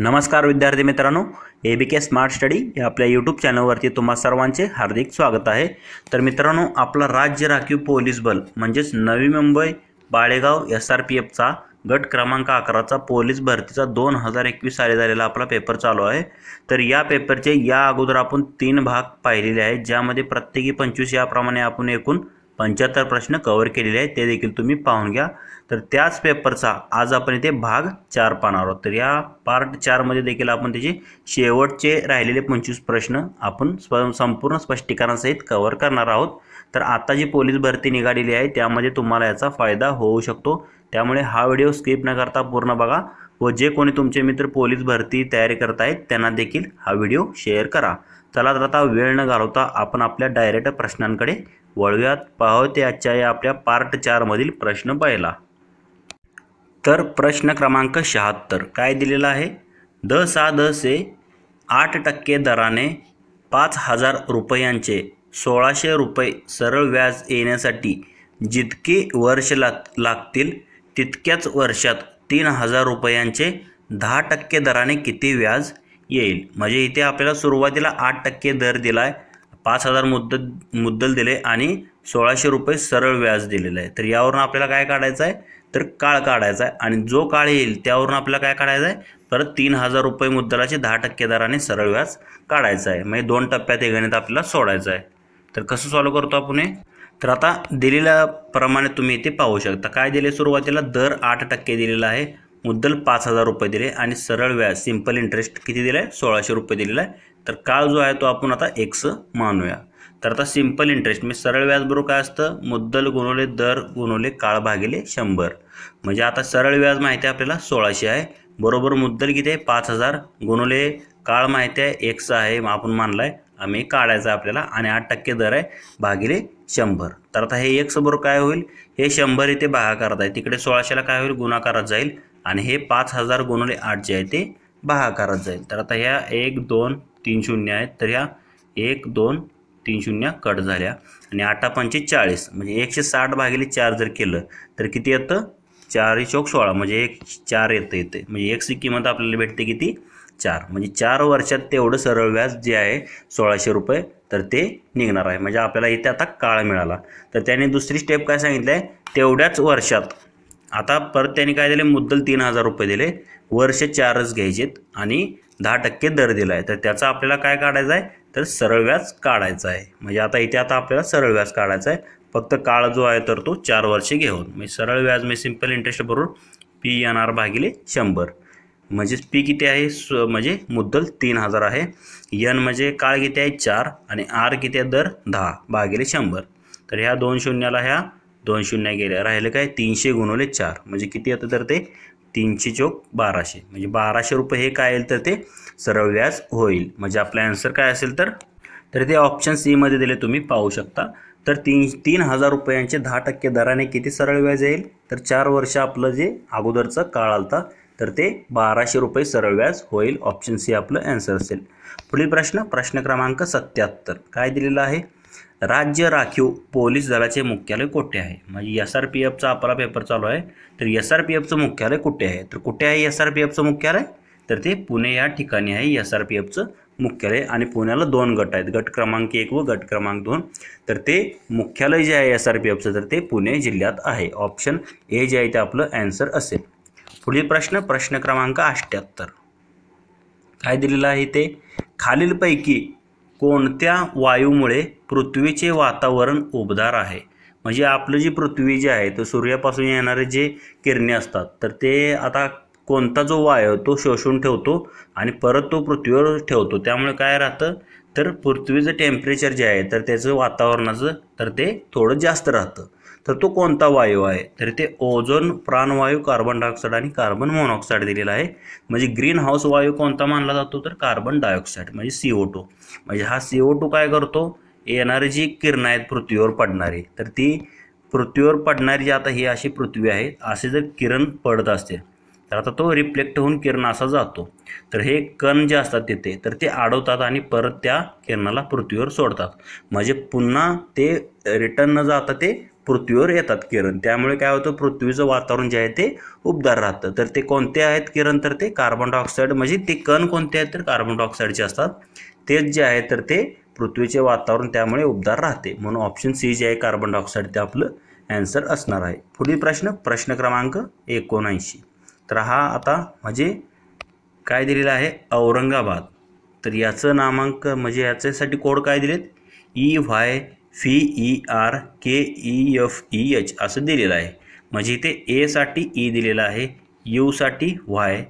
नमस्कार विद्यार्थी मित्रांनो ए बी के स्मार्ट स्टडी या आपल्या यूट्यूब चॅनलवरती तुम्हा सर्वांचे हार्दिक स्वागत आहे तर मित्रांनो आपला राज्य राखीव पोलीस बल म्हणजेच Navi Mumbai Balegaon S R P एफचा गट क्रमांक अकराचा पोलीस भरतीचा दोन हजार एकवीस साली झालेला आपला पेपर चालू आहे तर या पेपरचे या अगोदर आपण तीन भाग पाहिलेले आहेत ज्यामध्ये प्रत्येकी पंचवीस याप्रमाणे आपण एकूण पंच्याहत्तर प्रश्न कवर केलेले आहेत ते देखील तुम्ही पाहून घ्या तर त्याच पेपरचा आज आपण इथे भाग चार पाहणार आहोत तर या पार्ट चारमध्ये देखील आपण त्याचे शेवटचे राहिलेले पंचवीस प्रश्न आपण स्व संपूर्ण स्पष्टीकरणासहित कव्हर करणार आहोत तर आता जी पोलीस भरती निघालेली आहे त्यामध्ये तुम्हाला याचा फायदा होऊ शकतो त्यामुळे हा व्हिडिओ स्किप न करता पूर्ण बघा व जे कोणी तुमचे मित्र पोलीस भरती तयारी करत आहेत त्यांना देखील हा व्हिडिओ शेअर करा चला तर आता वेळ न घालवता आपण आपल्या डायरेक्ट प्रश्नांकडे वळव्यात पाहत्याच्या या आपल्या पार्ट चारमधील प्रश्न पहिला तर प्रश्न क्रमांक शहात्तर काय दिलेला आहे द सा द से आठ टक्के दराने पाच हजार रुपयांचे सोळाशे रुपये सरळ व्याज येण्यासाठी जितके वर्ष लाग लागतील तितक्याच वर्षात तीन हजार रुपयांचे दहा टक्के दराने किती व्याज येईल म्हणजे इथे आपल्याला सुरुवातीला आठ टक्के दर दिला आहे पाच हजार मुद्दल मुद्दल दिले आणि सोळाशे रुपये सरळ व्याज दिलेलं आहे तर यावरून आपल्याला काय काढायचं आहे तर काळ काढायचा आहे आणि जो काळ येईल त्यावरून आपल्याला काय काढायचं आहे परत तीन हजार रुपये मुद्दलाचे दहा टक्के दराने सरळ व्याज काढायचं आहे म्हणजे दोन टप्प्यात हे गणित आपल्याला सोडायचं आहे तर कसं सॉल्व करतो आपण हे तर आता दिलेल्या प्रमाणे तुम्ही इथे पाहू शकता काय दिले सुरुवातीला दर आठ टक्के दिलेला आहे मुद्दल पाच हजार रुपये दिले आणि सरळ व्याज सिंपल इंटरेस्ट किती दिलं आहे सोळाशे रुपये दिलेला आहे तर काळ जो आहे तो आपण आता एक्स मानूया तर आता सिंपल इंटरेस्ट म्हणजे सरळ व्याज बरोबर काय असतं मुद्दल गुणवले दर गुणवले काळ भागिले शंभर म्हणजे आता सरळ व्याज माहिती आहे आपल्याला सोळाशे आहे बरोबर मुद्दल किती आहे पाच हजार गुणवले काळ माहिती आहे एक्स आहे आपण मानला आहे आम्ही काढायचा आपल्याला आणि आठ टक्के दर आहे भागिले शंभर तर आता हे एक्स बरोबर काय होईल हे शंभर इथे भागाकारात आहे तिकडे सोळाशेला काय होईल गुणाकारात जाईल आणि हे पाच हजार गुणवले आठ जे आहे ते भागाकारात जाईल तर आता ह्या एक दोन तीन शून्य आहेत तर ह्या एक दोन तीन शून्य कट झाल्या आणि आठा पंचे चाळीस म्हणजे एकशे साठ भागिले चार जर केलं तर किती येतं चार चौक सोळा म्हणजे एक चार येतं इथे म्हणजे एकची किंमत आपल्याला भेटते किती चार म्हणजे चार वर्षात तेवढं सरळ व्याज जे आहे सोळाशे रुपये तर ते निघणार आहे म्हणजे आपल्याला इथे आता काळ मिळाला तर त्यांनी दुसरी स्टेप काय सांगितलं आहे तेवढ्याच वर्षात आता परत त्यांनी काय दिले मुद्दल तीन हजार रुपये दिले वर्ष चारच घ्यायचेत आणि दहा टक्के दर दिला आहे तर त्याचा आपल्याला काय काढायचं आहे तर सरळ व्याज काढायचा आहे म्हणजे आता इथे आता आपल्याला सरळ व्याज काढायचा आहे फक्त काळ जो आहे तर तो चार वर्षे घेऊन म्हणजे सरळ व्याज मी सिम्पल इंटरेस्ट बरोबर पी एन आर भागिले शंभर म्हणजेच पी किती आहे स म्हणजे मुद्दल तीन हजार आहे यन म्हणजे काळ किती आहे चार आणि आर किती आहे दर दहा भागिले शंभर तर ह्या दोन शून्याला ह्या दोन शून्य गेल्या राहिले काय तीनशे गुणवले चार म्हणजे किती येतं तर ते तीनशे चौक बाराशे म्हणजे बाराशे रुपये हे काय येईल तर ते सरळ व्याज होईल म्हणजे आपला ॲन्सर काय असेल तर तर ते ऑप्शन सीमध्ये दिले तुम्ही पाहू शकता तर तीन तीन हजार रुपयांचे दहा टक्के दराने किती सरळ व्याज येईल तर चार वर्ष आपलं जे अगोदरचा काळ आलता तर ते बाराशे रुपये सरळ व्याज होईल ऑप्शन सी आपलं ॲन्सर असेल पुढील प्रश्न प्रश्न क्रमांक सत्याहत्तर काय दिलेला आहे राज्य राखीव पोलीस दलाचे मुख्यालय कुठे आहे म्हणजे एस आर पी एफचा आपला पेपर चालू आहे तर एस आर पी एफचं मुख्यालय कुठे आहे तर कुठे आहे एस आर पी एफचं मुख्यालय तर ते पुणे या ठिकाणी आहे एस आर पी एफचं मुख्यालय आणि पुण्याला दोन गट आहेत गट क्रमांक एक व गट क्रमांक दोन तर ते मुख्यालय जे आहे एस आर पी एफचं तर ते पुणे जिल्ह्यात आहे ऑप्शन ए जे आहे ते आपलं ॲन्सर असेल पुढील प्रश्न प्रश्न क्रमांक अठ्ठ्याहत्तर काय दिलेलं आहे ते खालीलपैकी कोणत्या वायूमुळे पृथ्वीचे वातावरण उबदार आहे म्हणजे आपलं जी पृथ्वी जी आहे तो सूर्यापासून येणारे जे किरणे असतात तर ते आता कोणता जो वायू तो शोषून ठेवतो आणि परत तो पृथ्वीवर ठेवतो त्यामुळे काय राहतं तर पृथ्वीचं टेम्परेचर जे आहे तर त्याचं वातावरणाचं तर ते थोडं जास्त राहतं तर तो कोणता वायू आहे तर ते ओझोन प्राणवायू कार्बन डायऑक्साईड आणि कार्बन मोनॉक्साईड दिलेला आहे म्हणजे ग्रीन हाऊस वायू कोणता मानला जातो तर कार्बन डायऑक्साईड म्हणजे सी ओ टू म्हणजे हा सी ओ टू काय करतो येणारी जी किरणं आहेत पृथ्वीवर पडणारी तर ती पृथ्वीवर पडणारी जी आता ही अशी पृथ्वी आहे असे जर किरण पडत असते तर आता तो रिफ्लेक्ट होऊन किरण असा जातो तर हे कण जे असतात तिथे तर ते अडवतात आणि परत त्या किरणाला पृथ्वीवर सोडतात म्हणजे पुन्हा ते रिटर्न न जाता ते पृथ्वीवर येतात किरण त्यामुळे काय होतं पृथ्वीचं वातावरण जे आहे ते उबदार राहतं तर ते कोणते आहेत किरण तर ते कार्बन डायऑक्साईड म्हणजे ते कण कोणते आहेत तर कार्बन डायऑक्साईडचे असतात तेच जे आहे तर ते पृथ्वीचे वातावरण त्यामुळे उबदार राहते म्हणून ऑप्शन सी जे आहे कार्बन डायऑक्साईड ते आपलं ॲन्सर असणार आहे पुढील प्रश्न प्रश्न क्रमांक एकोणऐंशी तर हा आता म्हणजे काय दिलेला आहे औरंगाबाद तर याचं नामांक म्हणजे याच्यासाठी कोड काय दिलेत E e Y F E R K E F E H असं दिलेलं आहे म्हणजे इथे एसाठी ई e दिलेलं आहे यूसाठी वाय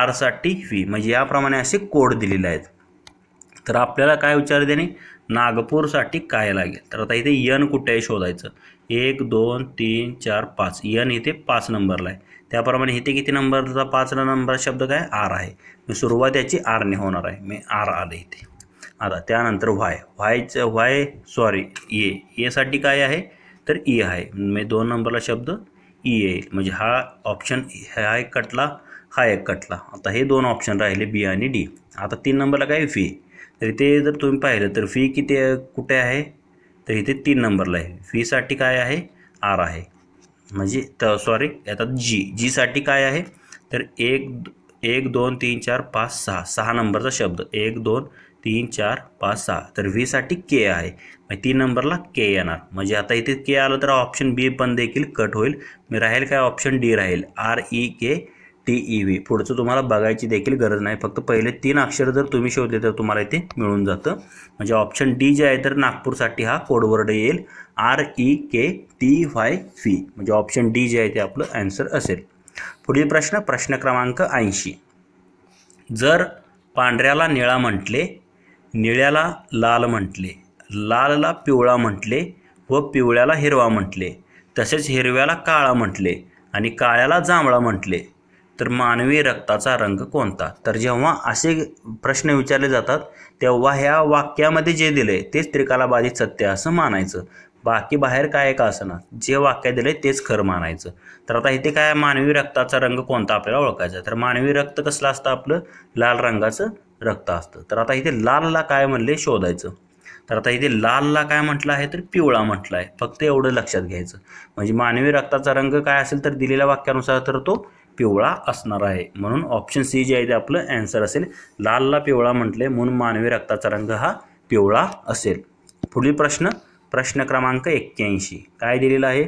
आरसाठी व्ही म्हणजे याप्रमाणे असे कोड दिलेले आहेत तर आपल्याला काय विचार देणे नागपूरसाठी काय लागेल तर आता इथे यन कुठे आहे शोधायचं एक दोन तीन चार पाच यन इथे पाच नंबरला आहे त्याप्रमाणे इथे किती नंबरचा पाचला नंबर शब्द काय आर आहे सुरुवात याची आरने होणार आहे मी आर आले इथे आता त्यानंतर व्हाय व्हायचं व्हाय सॉरी ए एसाठी काय आहे तर ई आहे म्हणजे दोन नंबरला शब्द ई येईल म्हणजे हा ऑप्शन हा एक कटला हा एक कटला आता हे दोन ऑप्शन राहिले बी आणि डी आता तीन नंबरला काय फी तर इथे जर तुम्ही पाहिलं तर फी किती कुठे आहे तर इथे तीन नंबरला आहे फीसाठी काय आहे आर आहे म्हणजे त सॉरी आता जी जीसाठी काय आहे तर एक एक दोन तीन चार पाच सहा सहा नंबरचा शब्द एक दोन तीन चार पाच सहा तर व्हीसाठी के आहे मग तीन नंबरला के येणार म्हणजे आता इथे के आलं तर ऑप्शन बी पण देखील कट होईल मी राहील काय ऑप्शन डी राहील R E K T E V पुढचं तुम्हाला बघायची देखील गरज नाही फक्त पहिले तीन अक्षर जर तुम्ही शोधले तर तुम्हाला इथे मिळून जातं म्हणजे ऑप्शन डी जे आहे तर नागपूरसाठी हा कोडवर्ड येईल R E K T Y V म्हणजे ऑप्शन डी जे आहे ते आपलं ॲन्सर असेल पुढील प्रश्न प्रश्न क्रमांक ऐंशी जर पांढऱ्याला निळा म्हटले निळ्याला लाल म्हटले लालला पिवळा म्हटले व पिवळ्याला हिरवा म्हटले तसेच हिरव्याला काळा म्हटले आणि काळ्याला जांभळा म्हटले तर मानवी रक्ताचा रंग कोणता तर जेव्हा असे प्रश्न विचारले जातात तेव्हा ह्या वाक्यामध्ये जे दिले तेच त्रिकालाबाधित सत्य असं मानायचं बाकी बाहेर काय का असं ना जे वाक्य दिलं तेच खरं मानायचं तर आता इथे काय मानवी रक्ताचा रंग कोणता आपल्याला ओळखायचा तर मानवी रक्त कसलं असतं आपलं लाल रंगाचं रक्त असतं तर आता इथे लालला काय म्हणले शोधायचं तर आता इथे लालला काय म्हटलं आहे तर पिवळा म्हटलं आहे फक्त एवढं लक्षात घ्यायचं म्हणजे मानवी रक्ताचा रंग काय असेल तर दिलेल्या वाक्यानुसार तर तो पिवळा असणार आहे म्हणून ऑप्शन सी जे आहे ते आपलं ॲन्सर असेल लालला पिवळा म्हटले म्हणून मानवी रक्ताचा रंग हा पिवळा असेल पुढील प्रश्न प्रश्न क्रमांक एक्क्याऐंशी काय दिलेलं आहे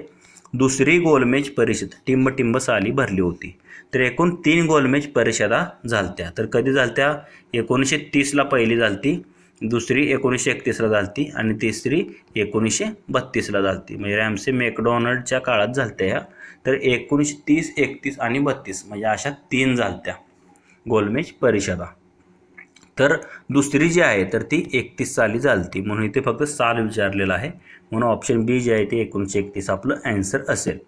दुसरी गोलमेज परिषद टिंबटिंब साली भरली होती तर एकूण तीन गोलमेज परिषदा झालत्या तर कधी झालत्या एकोणीसशे तीसला पहिली झालती दुसरी एकोणीसशे एकतीसला झालती आणि तिसरी एकोणीसशे बत्तीसला झालती म्हणजे रॅमसे मेकडॉनल्डच्या काळात झालत्या ह्या तर एकोणीसशे तीस एकतीस आणि बत्तीस म्हणजे अशा तीन झालत्या गोलमेज परिषदा तर दुसरी जी आहे तर ती एकतीस साली चालती म्हणून इथे फक्त साल विचारलेला आहे म्हणून ऑप्शन बी जे आहे ते एकोणीसशे एकतीस आपलं अँसर असेल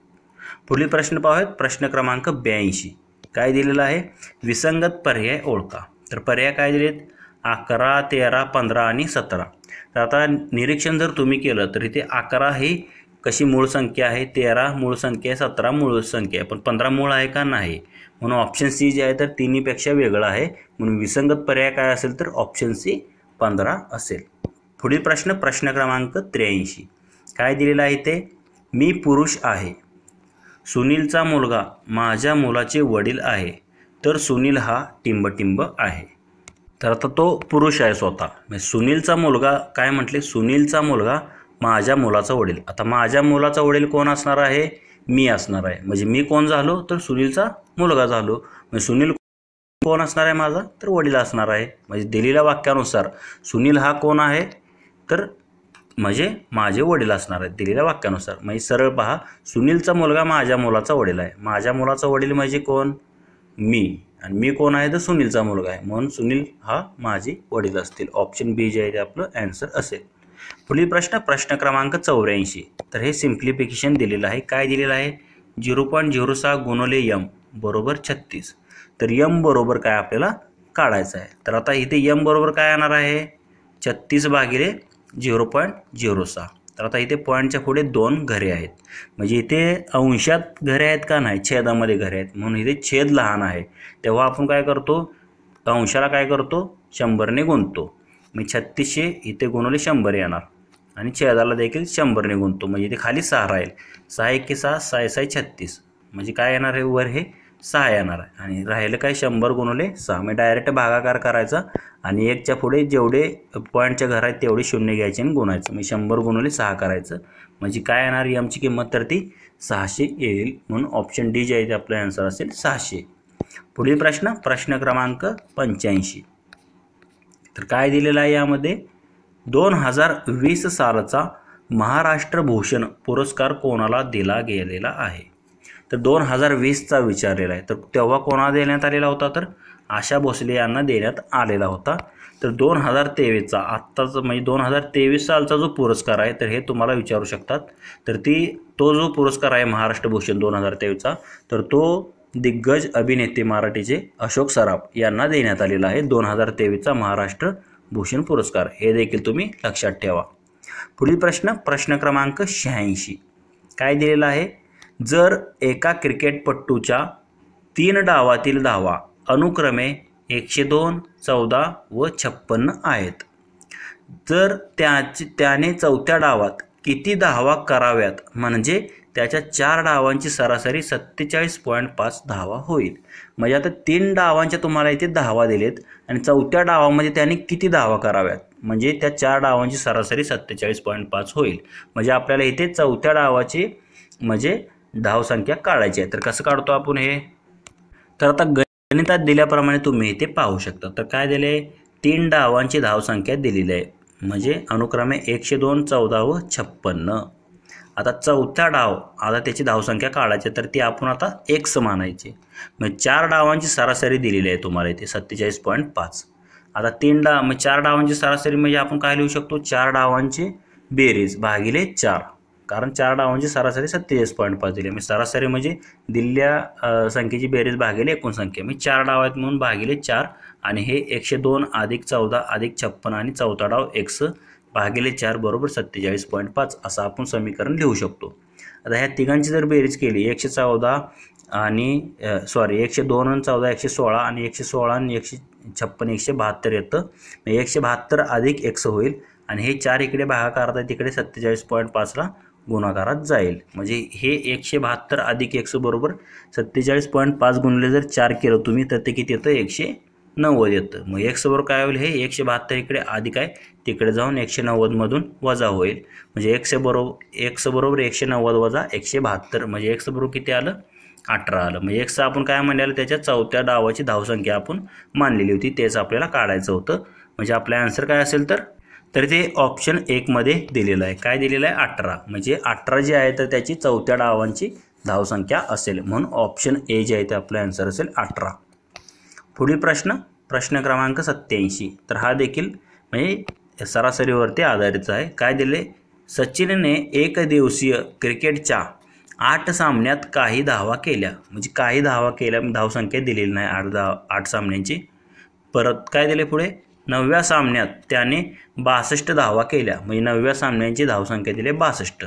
पुढील प्रश्न पाहूयात प्रश्न क्रमांक ब्याऐंशी काय दिलेलं आहे विसंगत पर्याय ओळखा तर पर्याय काय दिलेत अकरा तेरा पंधरा आणि सतरा तर आता निरीक्षण जर तुम्ही केलं तर इथे अकरा ही कशी मूळ संख्या आहे तेरा मूळ संख्या आहे सतरा मूळ संख्या आहे पण पंधरा मूळ आहे का नाही म्हणून ऑप्शन सी जे आहे तर तिन्हीपेक्षा वेगळं आहे म्हणून विसंगत पर्याय काय असेल तर ऑप्शन सी पंधरा असेल पुढील प्रश्न प्रश्न क्रमांक त्र्याऐंशी काय दिलेलं आहे ते मी पुरुष आहे सुनीलचा मुलगा माझ्या मुलाचे वडील आहे तर सुनील हा टिंबटिंब आहे तर आता तो पुरुष आहे स्वतः म्हणजे सुनीलचा मुलगा काय म्हटले सुनीलचा मुलगा माझ्या मुलाचा वडील आता माझ्या मुलाचा वडील कोण असणार आहे मी असणार आहे म्हणजे मी कोण झालो तर सुनीलचा मुलगा झालो म्हणजे सुनील कोण असणार आहे माझा तर वडील असणार आहे म्हणजे दिलेल्या वाक्यानुसार सुनील हा कोण आहे तर म्हणजे माझे वडील असणार आहे दिलेल्या वाक्यानुसार म्हणजे सरळ पहा सुनीलचा मुलगा माझ्या मुलाचा वडील आहे माझ्या मुलाचा वडील म्हणजे कोण मी आणि मी कोण आहे तर सुनीलचा मुलगा आहे म्हणून सुनील हा माझे वडील असतील ऑप्शन बी जे आहे ते आपलं ॲन्सर असेल पुढील प्रश्न प्रश्न क्रमांक चौऱ्याऐंशी तर हे सिम्प्लिफिकेशन दिलेलं आहे काय दिलेलं आहे झिरो पॉईंट झिरो सहा गुणोले यम बरोबर छत्तीस तर यम बरोबर काय आपल्याला काढायचं आहे तर आता इथे यम बरोबर काय येणार आहे छत्तीस भागिले झिरो पॉईंट झिरो सहा तर आता इथे पॉईंटच्या पुढे दोन घरे आहेत म्हणजे इथे अंशात घरे आहेत का नाही छेदामध्ये घरे आहेत म्हणून इथे छेद लहान आहे तेव्हा आपण काय करतो अंशाला काय करतो शंभरने गुंततो मी छत्तीसशे इथे गुणवले शंभर येणार आणि छेदाला देखील शंभरने गुणतो म्हणजे इथे खाली सहा राहील सहा एके सहा सहा सहा छत्तीस म्हणजे काय येणार आहे वर हे सहा येणार आहे आणि राहिलं काय शंभर गुणवले सहा म्हणजे डायरेक्ट भागाकार करायचा आणि एकच्या पुढे जेवढे पॉईंटच्या घर आहेत तेवढे शून्य घ्यायचे आणि गुणायचं मी शंभर गुणवले सहा करायचं म्हणजे काय येणार आमची किंमत तर ती सहाशे येईल म्हणून ऑप्शन डी जे आहे ते आपला आन्सर असेल सहाशे पुढील प्रश्न प्रश्न क्रमांक पंच्याऐंशी तर काय दिलेलं आहे यामध्ये दोन हजार वीस सालचा महाराष्ट्र भूषण पुरस्कार कोणाला दिला गेलेला आहे तर दोन हजार वीसचा विचारलेला आहे तर तेव्हा कोणाला देण्यात आलेला होता तर आशा भोसले यांना देण्यात आलेला होता तर दोन हजार तेवीसचा आत्ताचा म्हणजे दोन हजार तेवीस सालचा जो पुरस्कार आहे तर हे तुम्हाला विचारू शकतात तर ती तो जो पुरस्कार आहे महाराष्ट्र भूषण दोन हजार तेवीसचा तर तो दिग्गज अभिनेते मराठीचे अशोक सराफ यांना देण्यात आलेला आहे दोन हजार तेवीसचा महाराष्ट्र भूषण पुरस्कार हे देखील तुम्ही लक्षात ठेवा पुढील प्रश्न प्रश्न क्रमांक शहाऐंशी काय दिलेला आहे जर एका क्रिकेटपट्टूच्या तीन डावातील धावा अनुक्रमे एकशे दोन चौदा व छप्पन्न आहेत जर त्याच त्याने चौथ्या डावात किती धावा कराव्यात म्हणजे त्याच्या चार डावांची सरासरी सत्तेचाळीस पॉईंट पाच धावा होईल म्हणजे आता तीन डावांच्या तुम्हाला इथे धावा दिलेत आणि चौथ्या डावामध्ये त्याने किती धावा कराव्यात म्हणजे त्या चार डावांची सरासरी सत्तेचाळीस पॉईंट पाच होईल म्हणजे आपल्याला इथे चौथ्या डावाची म्हणजे धावसंख्या काढायची आहे तर कसं काढतो आपण हे तर आता गणितात दिल्याप्रमाणे तुम्ही इथे पाहू शकता तर काय दिले तीन डावांची धावसंख्या दिलेली आहे म्हणजे अनुक्रमे एकशे दोन चौदा व छप्पन्न आता चौथा डाव आता त्याची धावसंख्या काढायची तर ती आपण आता एक्स मानायचे मग चार डावांची सरासरी दिलेली आहे तुम्हाला इथे सत्तेचाळीस पॉईंट पाच आता तीन डाव मग चार डावांची सरासरी म्हणजे आपण काय लिहू शकतो चार डावांची बेरीज भागिले चार कारण चार डावांची सरासरी सत्तेचाळीस पॉईंट पाच दिली आहे म्हणजे सरासरी म्हणजे दिलेल्या संख्येची बेरीज भागिले एकूण संख्या मी चार डाव आहेत म्हणून भागिले चार आणि हे एकशे दोन अधिक चौदा अधिक छप्पन आणि चौथा डाव एकशे भागिले चार बरोबर सत्तेचाळीस पॉईंट पाच असं आपण समीकरण लिहू शकतो आता ह्या तिघांची जर बेरीज केली एकशे चौदा आणि सॉरी एकशे दोन आणि चौदा एकशे सोळा आणि एकशे सोळा आणि एकशे छप्पन एकशे बहात्तर येतं एकशे बहात्तर अधिक एकशे होईल आणि हे चार इकडे भागाकारात तिकडे सत्तेचाळीस पॉईंट पाचला गुणाकारात जाईल म्हणजे हे एकशे बहात्तर अधिक एकशे बरोबर सत्तेचाळीस पॉईंट पाच गुणले जर चार केलं तुम्ही तर ते किती येतं एकशे नव्वद येतं मग एक्स बरोबर काय होईल हे एकशे बहात्तर इकडे अधिक आहे तिकडे जाऊन एकशे नव्वदमधून वजा होईल म्हणजे एकशे बरोबर एक्स बरोबर एकशे नव्वद वजा एकशे बहात्तर म्हणजे एक्स बरोबर किती आलं अठरा आलं म्हणजे एक्स आपण काय म्हणाल त्याच्या चौथ्या डावाची धावसंख्या आपण मानलेली होती तेच आपल्याला काढायचं होतं म्हणजे आपला आन्सर काय असेल तर तर ते ऑप्शन एकमध्ये दिलेलं आहे काय दिलेलं आहे अठरा म्हणजे अठरा जे आहे तर त्याची चौथ्या डावांची धावसंख्या असेल म्हणून ऑप्शन ए जे आहे ते आपलं आन्सर असेल अठरा पुढील प्रश्न प्रश्न क्रमांक सत्याऐंशी तर हा देखील म्हणजे सरासरीवरती आधारित आहे काय दिले सचिनने एक दिवसीय क्रिकेटच्या आठ सामन्यात काही धावा केल्या म्हणजे काही धावा केल्या धावसंख्या दिलेली नाही आठ धाव आठ सामन्यांची परत काय दिले पुढे नवव्या सामन्यात त्याने बासष्ट धावा केल्या म्हणजे नवव्या सामन्यांची धावसंख्या दिली बासष्ट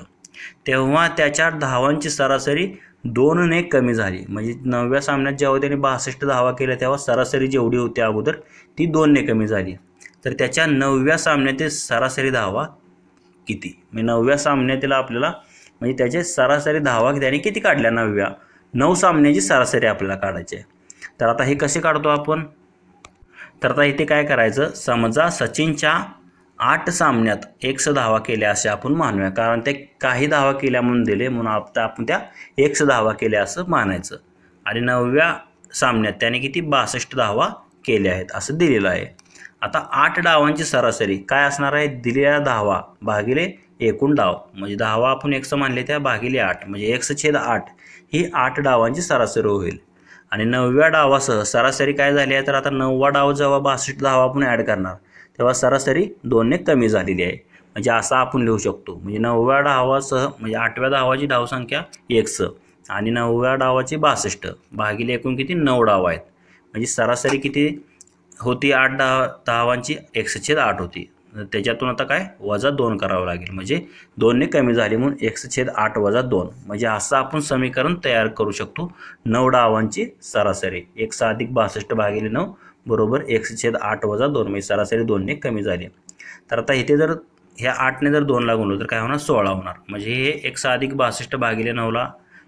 तेव्हा त्याच्या धावांची सरासरी दोनने कमी झाली म्हणजे नवव्या सामन्यात जेव्हा त्याने बासष्ट धावा केल्या तेव्हा सरासरी जेवढी होती अगोदर ती दोनने कमी झाली तर त्याच्या नवव्या सामन्यातील सरासरी धावा किती म्हणजे नवव्या सामन्यातील आपल्याला म्हणजे त्याचे सरासरी धावा त्याने किती काढल्या नवव्या नऊ सामन्याची सरासरी आपल्याला काढायची आहे तर आता हे कसे काढतो आपण तर आता इथे काय करायचं समजा सचिनच्या आठ सामन्यात एकशे धावा केल्या असे आपण मानूया कारण ते काही धावा केल्या म्हणून दिले म्हणून आता आपण त्या एकशे धावा केल्या असं मानायचं आणि नवव्या सामन्यात त्याने किती बासष्ट धावा केल्या आहेत असं दिलेलं आहे आता आठ डावांची सरासरी काय असणार आहे दिलेल्या धावा भागिले एकूण डाव म्हणजे धावा आपण एकसं मानले त्या भागिले आठ म्हणजे स छेद आठ ही आठ डावांची सरासरी होईल आणि नवव्या डावासह सरासरी काय झाली आहे तर आता नववा डाव जेव्हा बासष्ट धावा आपण ॲड करणार तेव्हा सरासरी दोनने कमी झालेली आहे म्हणजे असा आपण लिहू शकतो म्हणजे नवव्या डावासह म्हणजे आठव्या धावाची एक स आणि नवव्या डावाची बासष्ट भागिले एकूण किती नऊ डाव आहेत म्हणजे सरासरी किती होती आठ दहा धावांची छेद आठ होती त्याच्यातून आता काय वजा दोन करावं लागेल म्हणजे दोनने कमी झाली म्हणून छेद आठ वजा दोन म्हणजे असं आपण समीकरण तयार करू शकतो नऊ डावांची सरासरी एक अधिक बासष्ट भागिले नऊ बरोबर एक्स छेद आठ वजा दोन म्हणजे सरासरी दोनने कमी झाले तर आता इथे जर ह्या आठने जर दोनला गुणलो तर काय होणार सोळा होणार म्हणजे हे एकशे अधिक बासष्ट भागिले नऊला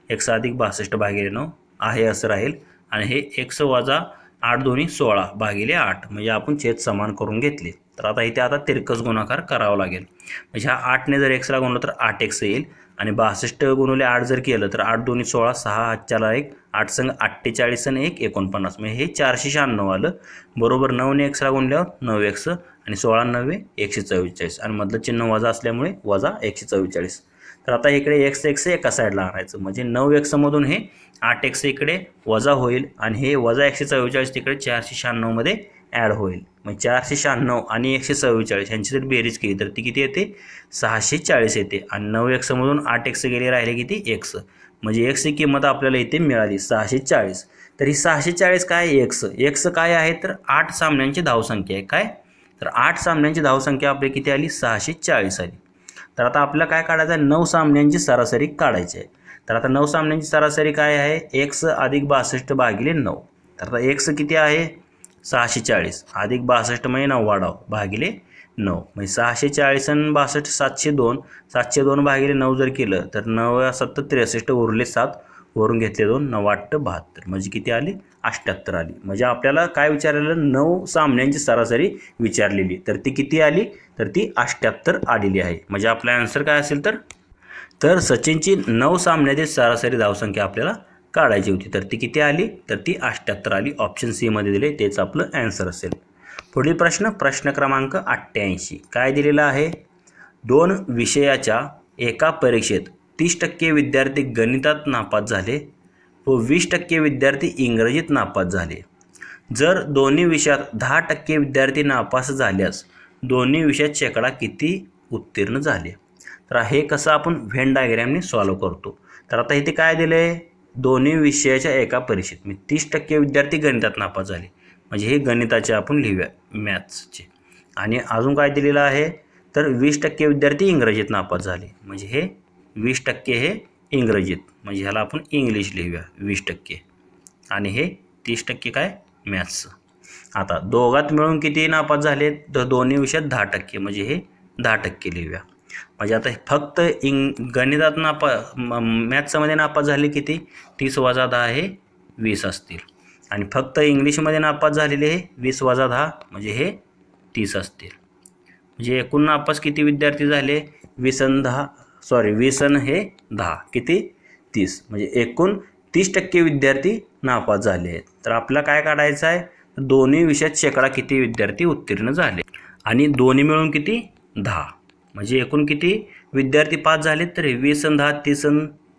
एकशे अधिक बासष्ट भागिले नऊ आहे असं राहील आणि हे एक वजा आठ दोन्ही सोळा भागिले आठ म्हणजे आपण छेद समान करून घेतले तर आता इथे आता तिरकस गुणाकार करावा लागेल म्हणजे ह्या आठने जर एक्सला गुणलं तर आठ एक्स येईल आणि बासष्ट गुणवले आठ जर केलं तर आठ दोन्ही सोळा सहा हातच्याला एक आठ संघ अठ्ठेचाळीस आणि एक एकोणपन्नास म्हणजे हे चारशे शहाण्णव आलं बरोबर नऊने एक्सला गुणल्यावर नऊ एक्स आणि सोळा नव्वे एकशे चव्वेचाळीस आणि मधलं चिन्ह वजा असल्यामुळे वजा एकशे चव्वेचाळीस तर आता इकडे एक्स एक्स एका साईडला आणायचं म्हणजे नऊ एक्समधून हे आठ एक्स इकडे वजा होईल आणि हे वजा एकशे चव्वेचाळीस तिकडे चारशे शहाण्णवमध्ये ॲड होईल मग चारशे शहाण्णव आणि एकशे चव्वेचाळीस यांची जर बेरीज केली तर ती किती येते सहाशे चाळीस येते आणि नऊ एक्समधून आठ एक्स गेले राहिले किती एक्स म्हणजे एक्सची किंमत आपल्याला इथे मिळाली सहाशे चाळीस तर ही सहाशे चाळीस काय एक्स एक्स काय आहे तर आठ सामन्यांची धावसंख्या आहे काय तर आठ सामन्यांची धावसंख्या आपली किती आली सहाशे चाळीस आली तर आता आपल्याला काय काढायचं आहे नऊ सामन्यांची सरासरी काढायची आहे तर आता नऊ सामन्यांची सरासरी काय आहे एक्स अधिक बासष्ट भागिले नऊ तर आता एक्स किती आहे सहाशे चाळीस अधिक बासष्ट म्हणजे नव्वाडाव भागिले नऊ म्हणजे सहाशे चाळीस आणि बासष्ट सातशे दोन सातशे दोन भागिले नऊ जर केलं तर नऊ सत्तर त्रेसष्ट उरले सात वरून घेतले दोन नव्वाट बहात्तर म्हणजे किती आली अष्ट्याहत्तर आली म्हणजे आपल्याला काय विचारलेलं नऊ सामन्यांची सरासरी विचारलेली तर ती किती आली तर ती अष्ट्याहत्तर आलेली आहे म्हणजे आपला आन्सर काय असेल तर सचिनची नऊ सामन्याची सरासरी धावसंख्या आपल्याला काढायची होती तर ती किती आली तर ती अष्ट्याहत्तर आली ऑप्शन सीमध्ये दिले तेच आपलं ॲन्सर असेल पुढील प्रश्न प्रश्न क्रमांक अठ्ठ्याऐंशी काय दिलेला आहे दोन विषयाच्या एका परीक्षेत तीस टक्के विद्यार्थी गणितात नापास झाले व वीस टक्के विद्यार्थी इंग्रजीत नापास झाले जर दोन्ही विषयात दहा टक्के विद्यार्थी नापास झाल्यास दोन्ही विषयात शेकडा किती उत्तीर्ण झाले तर हे कसं आपण व्हेन डायग्रॅमने सॉल्व करतो तर आता इथे काय दिले दोन्ही विषयाच्या एका परीक्षेत मी म्हणजे तीस टक्के विद्यार्थी गणितात नापास झाले म्हणजे हे गणिताचे आपण लिहूया मॅथ्सचे आणि अजून काय दिलेलं आहे तर वीस टक्के विद्यार्थी इंग्रजीत नापास झाले म्हणजे हे वीस टक्के हे इंग्रजीत म्हणजे ह्याला आपण इंग्लिश लिहूया वीस टक्के आणि हे तीस टक्के काय मॅथ्सचं आता दोघात मिळून किती नापास झाले तर दोन्ही विषयात दहा टक्के म्हणजे हे दहा टक्के लिहूया म्हणजे आता फक्त इंग गणितात नापा मॅथ्समध्ये नापास झाले किती तीस वजा दहा हे वीस असतील आणि फक्त इंग्लिशमध्ये नापास झालेले हे वीस वजा दहा म्हणजे हे तीस असतील म्हणजे एकूण नापास किती विद्यार्थी झाले वीस अन दहा सॉरी वीस अन हे दहा किती तीस म्हणजे एकूण तीस टक्के विद्यार्थी नापास झाले आहेत तर आपला काय काढायचं आहे दोन्ही विषयात शेकडा किती विद्यार्थी उत्तीर्ण झाले आणि दोन्ही मिळून किती दहा म्हणजे एकूण किती विद्यार्थी पास झाले तर हे वीस अन दहा तीस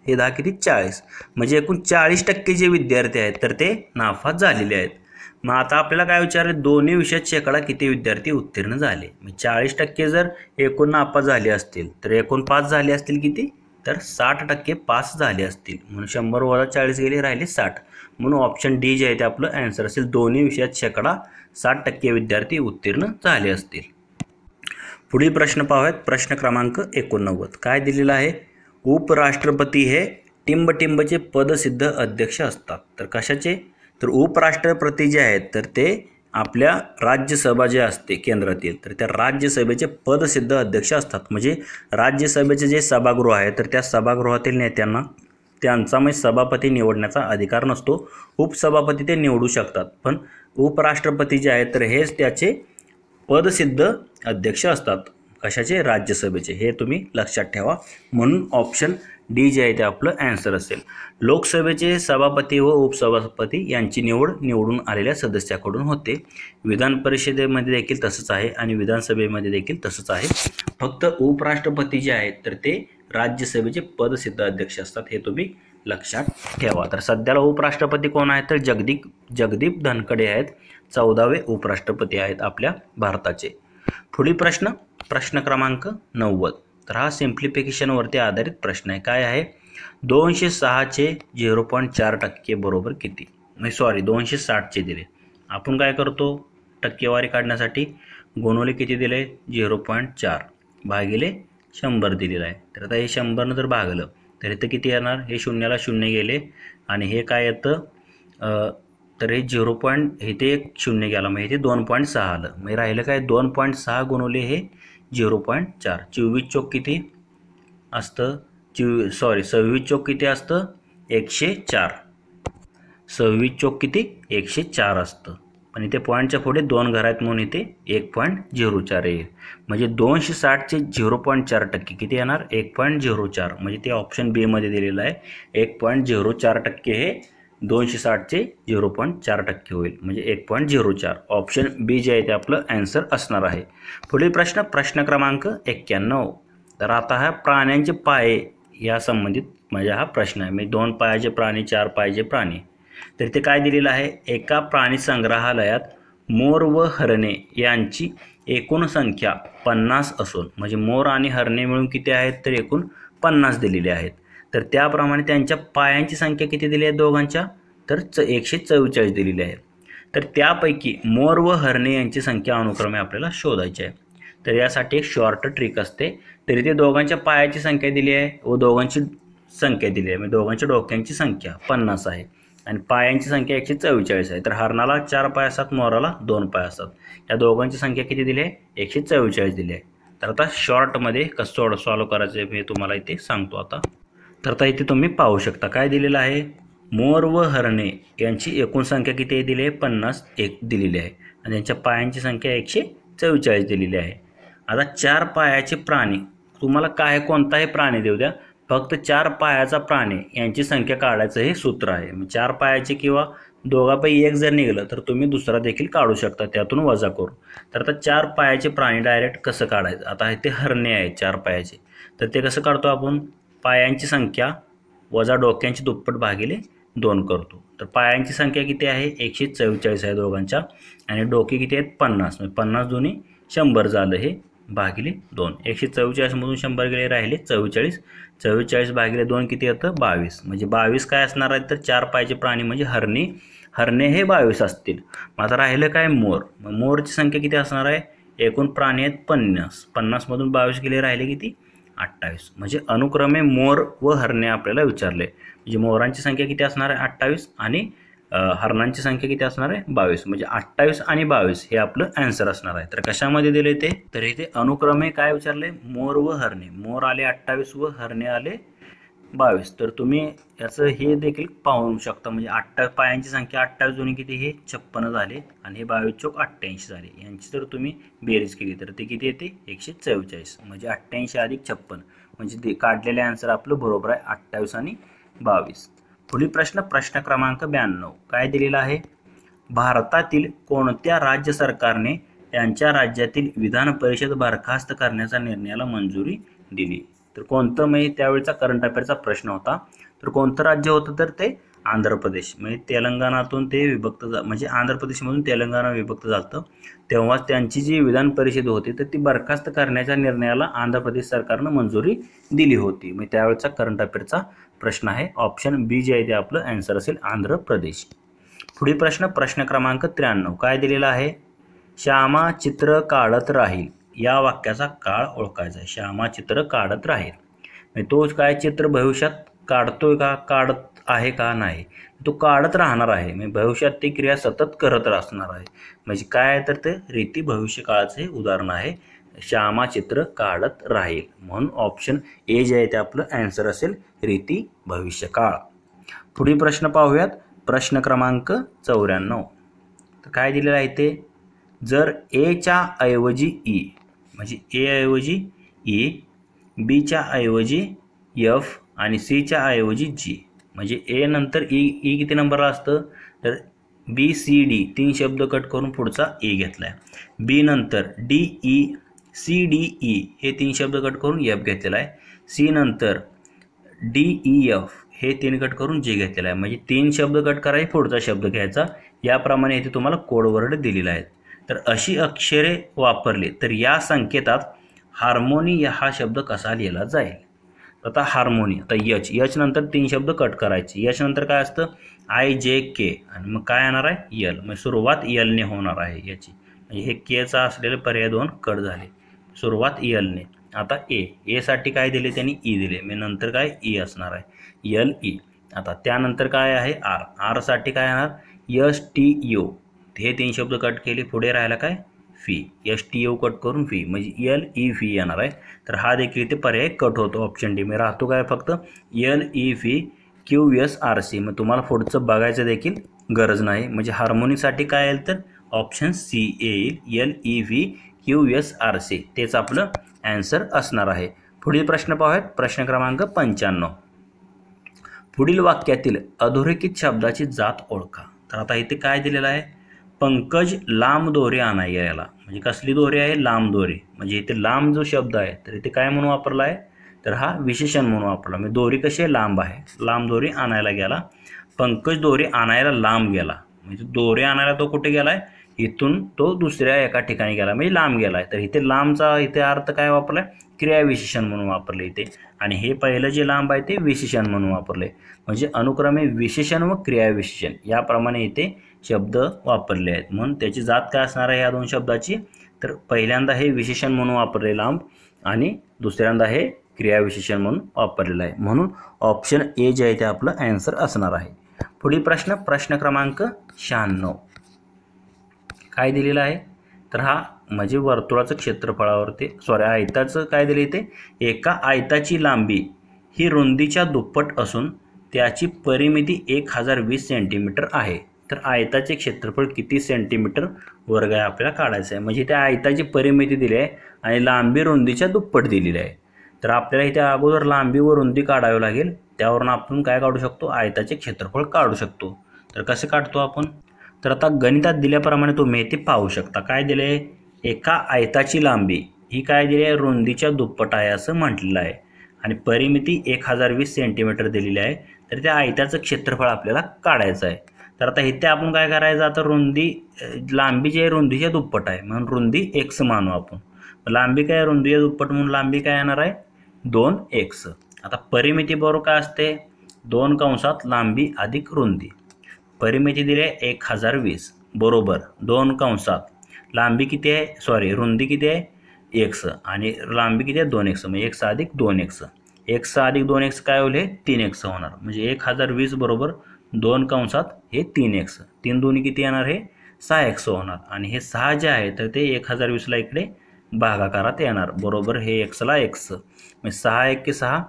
हे दहा किती चाळीस म्हणजे एकूण चाळीस टक्के जे विद्यार्थी आहेत तर ते नाफा झालेले आहेत मग आता आपल्याला काय विचारलं दोन्ही विषयात शेकडा किती विद्यार्थी उत्तीर्ण झाले मग चाळीस टक्के जर एकूण नापास झाले असतील तर एकूण पास झाले असतील किती तर साठ टक्के पास झाले असतील म्हणून शंभर वजा चाळीस गेले राहिले साठ म्हणून ऑप्शन डी जे आहे ते आपलं ॲन्सर असेल दोन्ही विषयात शेकडा साठ टक्के विद्यार्थी उत्तीर्ण झाले असतील पुढील प्रश्न पाहूयात प्रश्न क्रमांक एकोणनव्वद काय दिलेला आहे उपराष्ट्रपती हे टिंबटिंबचे पदसिद्ध अध्यक्ष असतात तर कशाचे तर उपराष्ट्रपती जे आहेत तर ते आपल्या राज्यसभा जे असते केंद्रातील तर त्या राज्यसभेचे पदसिद्ध अध्यक्ष असतात म्हणजे राज्यसभेचे जे सभागृह आहे तर त्या सभागृहातील नेत्यांना त्यांचा म्हणजे सभापती निवडण्याचा अधिकार नसतो उपसभापती ते निवडू शकतात पण उपराष्ट्रपती जे आहेत तर हेच त्याचे पदसिद्ध अध्यक्ष असतात कशाचे राज्यसभेचे हे तुम्ही लक्षात ठेवा म्हणून ऑप्शन डी जे आहे ते आपलं ॲन्सर असेल लोकसभेचे सभापती व उपसभापती यांची निवड निवडून आलेल्या सदस्याकडून होते विधान परिषदेमध्ये देखील तसंच आहे आणि विधानसभेमध्ये देखील तसंच आहे फक्त उपराष्ट्रपती जे आहेत तर ते राज्यसभेचे पदसिद्ध अध्यक्ष असतात हे तुम्ही लक्षात ठेवा तर सध्याला उपराष्ट्रपती कोण आहेत तर जगदीप जगदीप धनखडे आहेत चौदावे उपराष्ट्रपती आहेत आपल्या भारताचे पुढील प्रश्न प्रश्न क्रमांक नव्वद तर हा सिम्प्लिफिकेशनवरती आधारित प्रश्न आहे काय आहे दोनशे सहाचे झिरो पॉईंट चार टक्के बरोबर किती नाही सॉरी दोनशे साठचे दिले आपण काय करतो टक्केवारी काढण्यासाठी गुणवले किती दिले झिरो पॉईंट चार भागिले शंभर दिलेलं आहे तर आता हे शंभरनं जर भागलं तर इथं किती येणार हे शून्याला शून्य गेले आणि हे काय येतं तर हे झिरो पॉईंट इथे एक शून्य गेला म्हणजे इथे दोन पॉईंट सहा आलं मग राहिलं काय दोन पॉईंट सहा गुणवले हे झिरो पॉईंट चार चोवीस चौक किती असतं चिव सॉरी सव्वीस चौक किती असतं एकशे चार सव्वीस चौक किती एकशे चार असतं पण इथे पॉईंटच्या पुढे दोन घर आहेत म्हणून इथे एक पॉईंट झिरो चार येईल म्हणजे दोनशे साठचे झिरो पॉईंट चार टक्के किती येणार एक पॉईंट झिरो चार म्हणजे ते ऑप्शन बीमध्ये दिलेलं आहे एक पॉईंट झिरो चार टक्के हे दोनशे साठचे झिरो पॉईंट चार टक्के होईल म्हणजे एक पॉईंट झिरो चार ऑप्शन बी जे आहे ते आपलं ॲन्सर असणार आहे पुढील प्रश्न प्रश्न क्रमांक एक्क्याण्णव तर आता हा प्राण्यांचे पाय या संबंधित माझा हा प्रश्न आहे म्हणजे दोन पायाचे प्राणी चार पायाचे प्राणी तर इथे काय दिलेलं आहे एका प्राणी संग्रहालयात मोर व हरणे यांची एकूण संख्या पन्नास असून म्हणजे मोर आणि हरणे मिळून किती आहेत तर एकूण पन्नास दिलेले आहेत तर त्याप्रमाणे त्यांच्या पायांची संख्या किती दिली आहे दोघांच्या तर च एकशे चव्वेचाळीस दिलेली आहे तर त्यापैकी मोर व हरणे यांची संख्या अनुक्रमे आपल्याला शोधायची आहे तर यासाठी एक शॉर्ट ट्रिक असते तरी ते दोघांच्या पायाची संख्या दिली आहे व दोघांची संख्या दिली आहे म्हणजे दोघांच्या डोक्यांची संख्या पन्नास आहे आणि पायांची संख्या एकशे चव्वेचाळीस आहे तर हरणाला चार पाय असतात मोराला दोन पाय असतात या दोघांची संख्या किती दिली आहे एकशे चव्वेचाळीस दिली आहे तर आता शॉर्टमध्ये कसं सॉल्व करायचं मी तुम्हाला इथे सांगतो आता तर आता इथे तुम्ही पाहू शकता काय दिलेलं आहे मोर व हरणे यांची एकूण संख्या किती आहे दिली आहे पन्नास एक दिलेली आहे आणि यांच्या पायांची संख्या एकशे चव्वेचाळीस दिलेली आहे आता चार पायाचे प्राणी तुम्हाला काय कोणताही प्राणी देऊ द्या फक्त चार पायाचा प्राणी यांची संख्या काढायचं हे सूत्र आहे चार पायाचे किंवा दोघापैकी एक जर निघलं तर तुम्ही दुसरा देखील काढू शकता त्यातून वजा करू तर आता चार पायाचे प्राणी डायरेक्ट कसं काढायचं आता हे ते हरणे आहेत चार पायाचे तर ते कसं काढतो आपण पायांची संख्या वजा डोक्यांची दुप्पट भागिले दोन करतो तर पायांची संख्या किती आहे एकशे चव्वेचाळीस आहे दोघांच्या आणि डोके किती आहेत पन्नास म्हणजे पन्नास दोन्ही शंभर झालं हे भागिले दोन एकशे चव्वेचाळीसमधून शंभर गेले राहिले चव्वेचाळीस चव्वेचाळीस भागिले दोन किती येतं बावीस म्हणजे बावीस काय असणार आहे तर चार पायाचे प्राणी म्हणजे हरणे हरणे हे बावीस असतील आता राहिलं काय मोर मोरची संख्या किती असणार आहे एकूण प्राणी आहेत पन्नास पन्नासमधून बावीस गेले राहिले किती अठ्ठावीस म्हणजे अनुक्रमे मोर व हरणे आपल्याला विचारले म्हणजे मोरांची संख्या किती असणार आहे अठ्ठावीस आणि हरणांची संख्या किती असणार आहे बावीस म्हणजे अठ्ठावीस आणि बावीस हे आपलं आन्सर असणार आहे तर कशामध्ये दिले ते तर इथे अनुक्रमे काय विचारले मोर व हरणे मोर आले अठ्ठावीस व हरणे आले बावीस तर तुम्ही याचं हे देखील पाहू शकता म्हणजे अठ्ठा पायांची संख्या अठ्ठावीस जुनी किती हे छप्पन्न झाले आणि हे बावीस चौक अठ्ठ्याऐंशी झाले यांची जर तुम्ही बेरीज केली तर ते किती येते एकशे चव्वेचाळीस म्हणजे अठ्ठ्याऐंशी अधिक छप्पन म्हणजे ते काढलेले आन्सर आपलं बरोबर आहे अठ्ठावीस आणि बावीस पुढील प्रश्न प्रश्न क्रमांक ब्याण्णव काय दिलेला आहे भारतातील कोणत्या राज्य सरकारने त्यांच्या राज्यातील विधान परिषद बरखास्त करण्याच्या निर्णयाला मंजुरी दिली तर कोणतं म्हणजे त्यावेळेचा करंट अफेअरचा प्रश्न होता तर कोणतं राज्य होतं तर ते आंध्र प्रदेश म्हणजे तेलंगणातून ते विभक्त झा म्हणजे आंध्र प्रदेशमधून तेलंगणा विभक्त झालं तेव्हाच त्यांची जी विधान परिषद होती तर ती बरखास्त करण्याच्या निर्णयाला आंध्र प्रदेश सरकारनं मंजुरी दिली होती म्हणजे त्यावेळेचा करंट अफेअरचा प्रश्न आहे ऑप्शन बी जे आहे ते आपलं अँसर असेल आंध्र प्रदेश पुढील प्रश्न प्रश्न क्रमांक त्र्याण्णव काय दिलेला आहे श्यामा चित्र काढत राहील या वाक्याचा काळ ओळखायचा श्यामा चित्र काढत राहील म्हणजे तोच काय चित्र भविष्यात काढतोय का काढत आहे का नाही तो काढत राहणार आहे म्हणजे भविष्यात ती क्रिया सतत करत असणार आहे म्हणजे काय आहे तर ते रीती भविष्यकाळाचे उदाहरण आहे श्यामा चित्र काढत राहील म्हणून ऑप्शन ए जे आहे ते आपलं ॲन्सर असेल रीती भविष्यकाळ पुढील प्रश्न पाहूयात प्रश्न क्रमांक चौऱ्याण्णव तर काय दिलेलं आहे ते जर एच्या ऐवजी ई e, म्हणजे ए ऐवजी ई e, बीच्या ऐवजी एफ आणि सीच्या ऐवजी जी म्हणजे ए नंतर ई e, ई e किती नंबरला असतं तर बी सी डी तीन शब्द कट करून पुढचा ए घेतला आहे बी नंतर D E C D E हे तीन शब्द कट करून एफ घेतलेला आहे सी नंतर डी ई एफ हे तीन कट करून जे घेतलेला आहे म्हणजे तीन शब्द कट करायचे पुढचा शब्द घ्यायचा याप्रमाणे इथे तुम्हाला कोडवर्ड दिलेला आहे तर अशी अक्षरे वापरले तर या संकेतात हार्मोनी हा शब्द कसा लिहिला जाईल आता हार्मोनी आता यच यच नंतर तीन शब्द कट करायचे यच नंतर काय असतं आय जे के आणि मग काय येणार आहे यल म्हणजे सुरुवात यलने होणार आहे याची म्हणजे हे केचा असलेले पर्याय दोन कट झाले सुरुवात यलने आता ए एसाठी काय दिले त्यांनी ई e दिले मग म्हणजे नंतर काय ई e असणार आहे यल ई e. आता त्यानंतर काय आहे आर आरसाठी काय येणार यस टी यू हे तीन शब्द कट केले पुढे राहिला काय F S T U cut करून फी म्हणजे एल ई फी येणार आहे तर हा देखील इथे पर्याय कट होतो ऑप्शन डी मी राहतो काय फक्त L E F Q S R C मग तुम्हाला पुढचं बघायचं देखील गरज नाही म्हणजे हार्मोनिकसाठी काय येईल तर ऑप्शन सी येईल L E V Q S R C तेच आपलं ॲन्सर असणार आहे पुढील प्रश्न पाहूयात प्रश्न क्रमांक पंच्याण्णव पुढील वाक्यातील अधोरेखित शब्दाची जात ओळखा तर आता इथे काय दिलेलं आहे पंकज लांब दोरे आणाय याला म्हणजे कसली दोरे आहे लांब दोरे म्हणजे इथे लांब जो शब्द आहे तर इथे काय म्हणून वापरला आहे तर हा विशेषण म्हणून वापरला म्हणजे दोरी कशी लांब आहे लांब दोरी आणायला गेला पंकज दोरे आणायला लांब गेला म्हणजे दोरे आणायला तो कुठे गेला आहे इथून तो दुसऱ्या एका ठिकाणी गेला म्हणजे लांब गेला तर इथे लांबचा इथे अर्थ काय वापरला क्रियाविशेषण म्हणून वापरले इथे आणि हे पहिलं जे लांब आहे ते विशेषण म्हणून वापरले म्हणजे अनुक्रमे विशेषण व क्रियाविशेषण याप्रमाणे इथे शब्द वापरले आहेत म्हणून त्याची जात काय असणार आहे या दोन शब्दाची तर पहिल्यांदा हे विशेषण म्हणून वापरलेलं लांब आणि दुसऱ्यांदा हे क्रियाविशेषण म्हणून वापरलेलं आहे म्हणून ऑप्शन ए जे आहे ते आपलं ॲन्सर असणार आहे पुढील प्रश्न प्रश्न क्रमांक शहाण्णव काय दिलेलं आहे तर हा म्हणजे वर्तुळाचं क्षेत्रफळावरती सॉरी आयताचं काय दिले ते एका आयताची लांबी ही रुंदीच्या दुप्पट असून त्याची परिमिती एक हजार वीस सेंटीमीटर आहे तर आयताचे क्षेत्रफळ किती सेंटीमीटर वर्ग आहे आपल्याला काढायचं आहे म्हणजे त्या आयताची परिमिती दिली आहे आणि लांबी रुंदीच्या दुप्पट दिलेली आहे तर आपल्याला इथे अगोदर लांबी व रुंदी काढावी लागेल त्यावरून आपण काय काढू शकतो आयताचे क्षेत्रफळ काढू शकतो तर कसे काढतो आपण तर आता गणितात दिल्याप्रमाणे तुम्ही इथे पाहू शकता काय दिले एका आयताची लांबी ही काय दिली आहे रुंदीच्या दुप्पट आहे असं म्हटलेलं आहे आणि परिमिती एक हजार वीस सेंटीमीटर दिलेली आहे तर त्या आयताचं क्षेत्रफळ आपल्याला काढायचं आहे तर आता इथे आपण काय करायचं आता रुंदी लांबी जी आहे रुंदीच्या दुप्पट आहे म्हणून रुंदी एक्स मानू आपण लांबी काय रुंदीच्या दुप्पट म्हणून लांबी काय येणार आहे दोन एक्स आता परिमिती बरोबर काय असते दोन कंसात लांबी अधिक रुंदी परिमिती दिली आहे एक हजार वीस बरोबर दोन कंसात लांबी किती आहे सॉरी रुंदी किती आहे एक्स आणि लांबी किती आहे दोन एक्स म्हणजे एक्स अधिक दोन एक्स एक्स अधिक दोन एक्स काय होईल हे तीन एक्स होणार म्हणजे एक हजार वीस बरोबर दोन कंसात हे तीन एक्स तीन दोन्ही किती येणार हे सहा एक्स होणार आणि हे सहा जे आहे तर ते एक हजार वीसला इकडे भागाकारात येणार बरोबर हे एक्सला एक्स म्हणजे सहा एक की सहा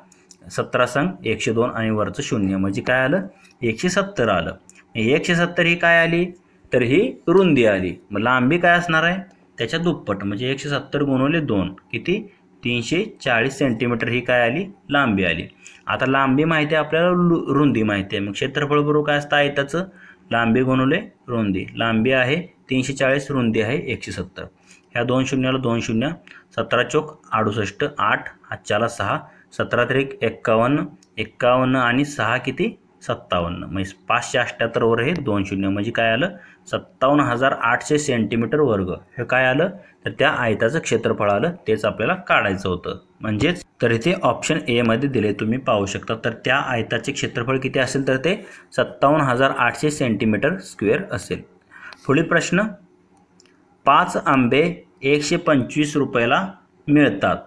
सतरा संघ एकशे दोन आणि वरचं शून्य म्हणजे काय आलं एकशे सत्तर आलं एकशे सत्तर ही काय आली तर ही रुंदी आली मग लांबी काय असणार आहे त्याच्या दुप्पट म्हणजे एकशे सत्तर गुणवले दोन किती तीनशे चाळीस सेंटीमीटर ही काय आली लांबी आली आता लांबी माहिती आहे आपल्याला रुंदी माहिती आहे मग क्षेत्रफळ बरोबर काय असतं आहे त्याचं लांबी गुणवले रुंदी लांबी आहे तीनशे चाळीस रुंदी आहे एकशे सत्तर ह्या दोन शून्याला दोन शून्य सतरा चौक अडुसष्ट आठ आजच्याला सहा सतरा तरी एक्कावन्न एक्कावन्न आणि सहा किती सत्तावन्न म्हणजे पाचशे अठ्ठ्याहत्तरवर हे दोन शून्य म्हणजे काय आलं सत्तावन्न हजार आठशे सेंटीमीटर वर्ग हे काय आलं तर त्या आयताचं क्षेत्रफळ आलं तेच आपल्याला काढायचं होतं म्हणजेच तर इथे ऑप्शन ए मध्ये दिले तुम्ही पाहू शकता तर त्या आयताचे क्षेत्रफळ किती असेल तर ते सत्तावन्न हजार आठशे सेंटीमीटर स्क्वेअर असेल पुढील प्रश्न पाच आंबे एकशे पंचवीस रुपयाला मिळतात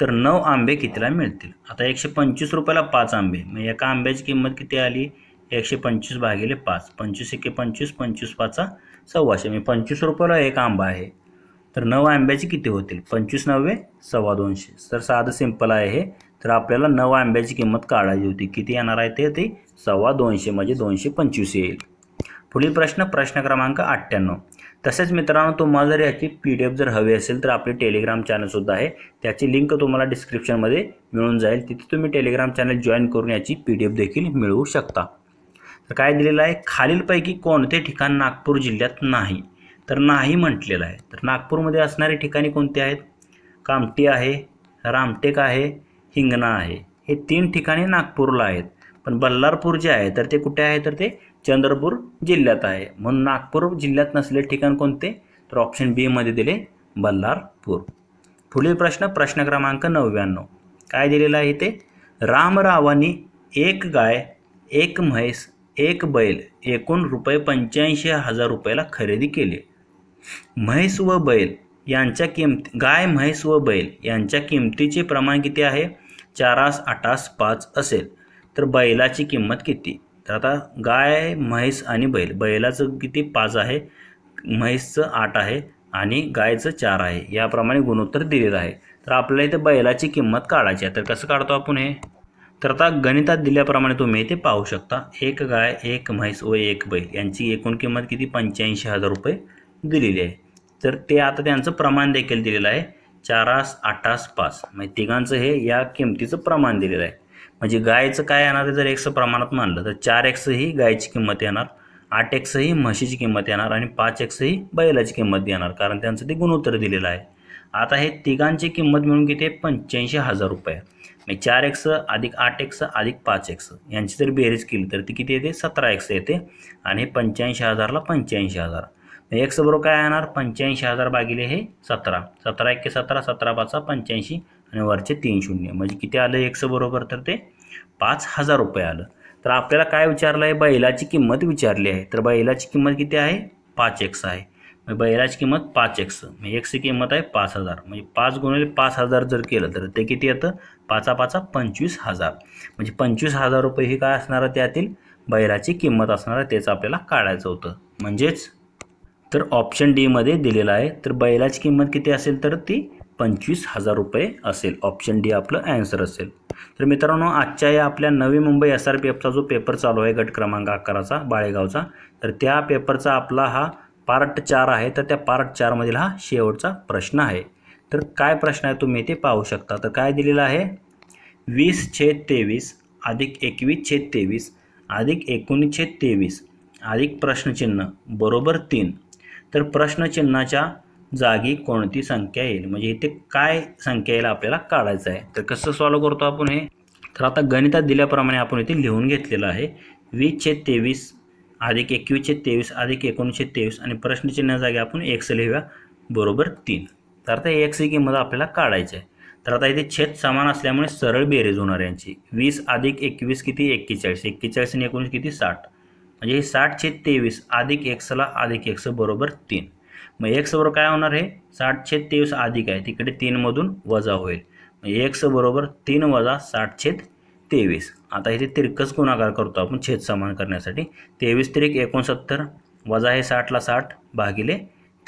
तर नऊ आंबे कितीला मिळतील आता एकशे पंचवीस रुपयाला पाच आंबे मग एका आंब्याची किंमत किती आली एकशे पंचवीस भागिले पाच पंचवीस एके पंचवीस पंचवीस पाचा सव्वाशे म्हणजे पंचवीस रुपयाला एक आंबा आहे तर नऊ आंब्याचे किती होतील पंचवीस नव्वे सव्वा दोनशे तर साधं सिंपल आहे हे तर आपल्याला नऊ आंब्याची किंमत काढायची होती किती येणार आहे ते ते सव्वा दोनशे म्हणजे दोनशे पंचवीस येईल पुढील प्रश्न प्रश्न क्रमांक अठ्ठ्याण्णव तसेच मित्रांनो तुम्हाला जर याची पी डी एफ जर हवी असेल तर आपले टेलिग्राम चॅनलसुद्धा आहे त्याची लिंक तुम्हाला डिस्क्रिप्शनमध्ये मिळून जाईल तिथे तुम्ही टेलिग्राम चॅनल जॉईन करून याची पी डी एफ देखील मिळवू शकता तर काय दिलेलं आहे खालीलपैकी कोणते ठिकाण नागपूर जिल्ह्यात नाही तर नाही म्हटलेलं आहे तर नागपूरमध्ये असणारी ठिकाणी कोणती आहेत कामटी आहे रामटेक आहे हिंगणा आहे हे तीन ठिकाणे नागपूरला आहेत पण बल्लारपूर जे आहे तर ते कुठे आहे तर ते चंद्रपूर जिल्ह्यात आहे म्हणून नागपूर जिल्ह्यात नसलेले ठिकाण कोणते तर ऑप्शन बीमध्ये दिले बल्लारपूर पुढील प्रश्न प्रश्न क्रमांक नव्याण्णव काय दिलेला आहे ते रामरावानी एक गाय एक म्हैस एक बैल एकूण रुपये पंच्याऐंशी हजार रुपयाला खरेदी केले म्हैस व बैल यांच्या किंमती गाय म्हैस व बैल यांच्या किमतीचे प्रमाण किती आहे चारास आठास पाच असेल तर बैलाची किंमत किती तर आता गाय म्हैस आणि बैल बैलाचं किती पाच आहे म्हैसचं आठ आहे आणि गायचं चार आहे याप्रमाणे गुणोत्तर दिलेलं आहे तर आपल्याला इथे बैलाची किंमत काढायची आहे तर कसं काढतो आपण हे तर आता गणितात दिल्याप्रमाणे तुम्ही ते पाहू शकता एक गाय एक म्हैस व एक बैल यांची एकूण किंमत किती पंच्याऐंशी हजार रुपये दिलेली आहे तर ते आता त्यांचं प्रमाण देखील दिलेलं आहे चारास आठास पास म्हणजे तिघांचं हे या किमतीचं प्रमाण दिलेलं आहे म्हणजे गायचं काय येणार जर एक्स प्रमाणात मानलं तर चार एक्स ही गायची किंमत येणार आठ एक्स ही म्हशीची किंमत येणार आणि पाच एक्स ही बैलाची किंमत येणार कारण त्यांचं ते गुणोत्तर दिलेलं आहे आता हे तिघांची किंमत मिळून किती आहे पंच्याऐंशी हजार रुपये चार एक्स अधिक आठ एक्स अधिक पाच एक्स यांची जर बेरीज केली तर ती किती येते सतरा एक्स येते आणि पंच्याऐंशी हजारला पंच्याऐंशी हजार एक्स बरोबर काय येणार पंच्याऐंशी हजार भागिले हे सतरा सतरा एक सतरा सतरा पाचा पंच्याऐंशी आणि वरचे तीन शून्य म्हणजे किती आलं एक्स बरोबर तर ते पाच हजार रुपये आलं तर आपल्याला काय विचारलं आहे बैलाची किंमत विचारली आहे तर बैलाची किंमत किती आहे पाच एक्स आहे म्हणजे बैलाची किंमत पाच एक्स म्हणजे एक्सची किंमत आहे पाच हजार म्हणजे पाच गुणिले पाच हजार जर केलं तर ते किती येतं पाचा पाचा पंचवीस हजार म्हणजे पंचवीस हजार रुपये ही काय असणार त्यातील बैलाची किंमत असणार आहे तेच आपल्याला काढायचं होतं म्हणजेच तर ऑप्शन डीमध्ये दिलेलं आहे तर बैलाची किंमत किती असेल तर ती पंचवीस हजार रुपये असेल ऑप्शन डी आपलं ॲन्सर असेल तर मित्रांनो आजच्या या आपल्या Navi Mumbai S R P एफचा जो पेपर चालू आहे गट क्रमांक अकराचा बाळेगावचा तर त्या पेपरचा आपला हा पार्ट चार आहे तर त्या पार्ट चारमधील हा शेवटचा प्रश्न आहे तर काय प्रश्न आहे तुम्ही ते पाहू शकता तर काय दिलेलं आहे वीस छेद तेवीस अधिक एकवीस छेद तेवीस अधिक एकोणीस छेद तेवीस अधिक प्रश्नचिन्ह बरोबर तीन तर प्रश्नचिन्हाच्या जागी कोणती संख्या येईल म्हणजे इथे काय संख्या येईल आपल्याला काढायचं आहे तर कसं सॉल्व करतो आपण हे तर आता गणितात दिल्याप्रमाणे आपण इथे लिहून घेतलेलं आहे वीस छेद तेवीस अधिक एकवीसशे तेवीस अधिक एकोणीसशे तेवीस आणि प्रश्नचिन्ह जागी आपण एक्स लिहूया बरोबर तीन तर आता एक्स ही किंमत आपल्याला काढायची आहे तर आता इथे छेद समान असल्यामुळे सरळ बेरीज होणार यांची वीस अधिक एकवीस किती एक्केचाळीस एक्केचाळीस आणि एकोणीस किती साठ म्हणजे हे साठ छेद तेवीस अधिक एक्सला अधिक एक्स बरोबर तीन मग एक्स बरोबर काय होणार हे साठ छेद तेवीस अधिक आहे तिकडे तीनमधून वजा होईल मग एक्स बरोबर तीन वजा साठ छेद तेवीस आता इथे तिरकस गुणाकार करतो आपण छेद समान करण्यासाठी तेवीस तिरीक एकोणसत्तर वजा हे साठला साठ भागिले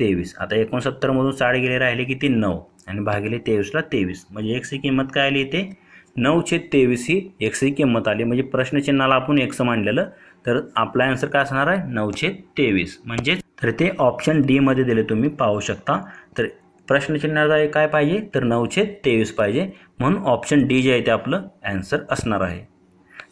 तेवीस आता एकोणसत्तरमधून साठ गेले राहिले की किती नऊ आणि भागिले तेवीसला तेवीस म्हणजे एक्सची किंमत काय आली इथे नऊ छेद तेवीस ही एक्सची किंमत आली म्हणजे प्रश्नचिन्हाला आपण एक्स मांडलेलं तर आपला आन्सर काय असणार आहे नऊ छेद तेवीस म्हणजेच तर ते ऑप्शन डीमध्ये दिले तुम्ही पाहू शकता तर प्रश्नचिन्हाचा काय पाहिजे तर नऊ छेद तेवीस पाहिजे म्हणून ऑप्शन डी जे आहे ते आपलं ॲन्सर असणार आहे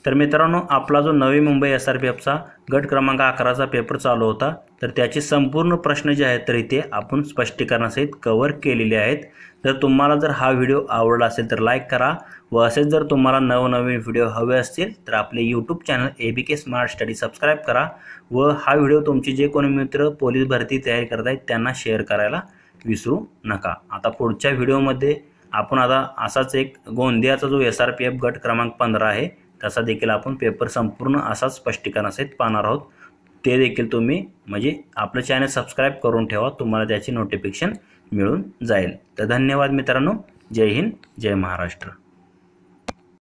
तर मित्रांनो आपला जो Navi Mumbai S R P एफचा गट क्रमांक अकराचा पेपर चालू होता तर त्याचे संपूर्ण प्रश्न जे आहेत तर इथे आपण स्पष्टीकरणासहित कवर केलेले आहेत जर तुम्हाला जर हा व्हिडिओ आवडला असेल तर लाईक करा व असेच जर तुम्हाला नवनवीन व्हिडिओ हवे असतील तर आपले YouTube channel A B K smart study subscribe करा व हा व्हिडिओ तुमचे जे कोणी मित्र पोलीस भरती तयारी करत आहेत त्यांना शेअर करायला विसरू नका आता पुढच्या व्हिडिओमध्ये आपण आता असाच एक गोंदियाचा जो एस आर पी एफ गट क्रमांक पंधरा आहे तसा देखील आपण पेपर संपूर्ण असाच स्पष्टीकरणासहित पाहणार आहोत ते देखील तुम्ही म्हणजे आपलं चॅनल सबस्क्राईब करून ठेवा तुम्हाला त्याची नोटिफिकेशन मिळून जाईल तर धन्यवाद मित्रांनो जय हिंद जय महाराष्ट्र